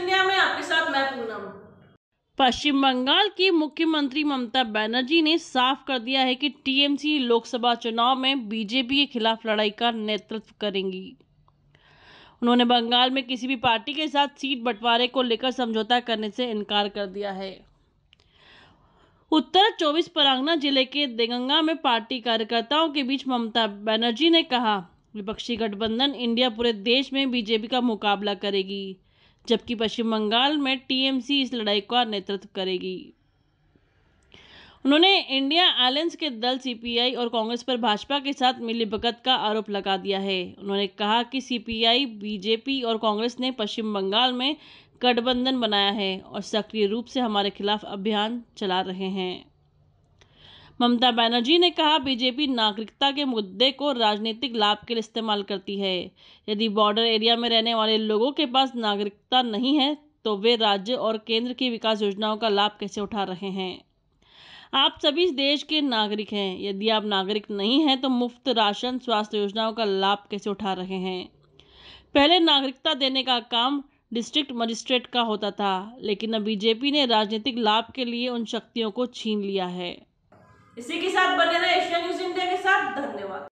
India में आपके साथ मैं पूनम पश्चिम बंगाल की मुख्यमंत्री ममता बनर्जी ने साफ कर दिया है कि टीएमसी लोकसभा चुनाव में बीजेपी के खिलाफ लड़ाई का नेतृत्व करेंगी उन्होंने बंगाल में किसी भी पार्टी के साथ सीट बंटवारे को लेकर समझौता करने से इनकार कर दिया है उत्तर 24 परांगना जिले के देगंगा में पार्टी कार्यकर्ताओं के बीच ममता बनर्जी ने कहा विपक्षी गठबंधन इंडिया पूरे देश में बीजेपी का मुकाबला करेगी जबकि पश्चिम बंगाल में टीएमसी इस लड़ाई का नेतृत्व करेगी उन्होंने इंडिया आलेंस के दल सीपीआई और कांग्रेस पर भाजपा के साथ मिलीभगत का आरोप लगा दिया है उन्होंने कहा कि सीपीआई बीजेपी और कांग्रेस ने पश्चिम बंगाल में गठबंधन बनाया है और सक्रिय रूप से हमारे खिलाफ अभियान चला रहे हैं ममता बनर्जी ने कहा बीजेपी नागरिकता के मुद्दे को राजनीतिक लाभ के लिए इस्तेमाल करती है यदि बॉर्डर एरिया में रहने वाले लोगों के पास नागरिकता नहीं है तो वे राज्य और केंद्र की विकास योजनाओं का लाभ कैसे उठा रहे हैं आप सभी देश के नागरिक हैं यदि आप नागरिक नहीं हैं तो मुफ्त राशन स्वास्थ्य योजनाओं का लाभ कैसे उठा रहे हैं पहले नागरिकता देने का काम डिस्ट्रिक्ट मजिस्ट्रेट का होता था लेकिन अब बीजेपी ने राजनीतिक लाभ के लिए उन शक्तियों को छीन लिया है इसी के साथ बने रहे एशिया न्यूज इंडिया के साथ धन्यवाद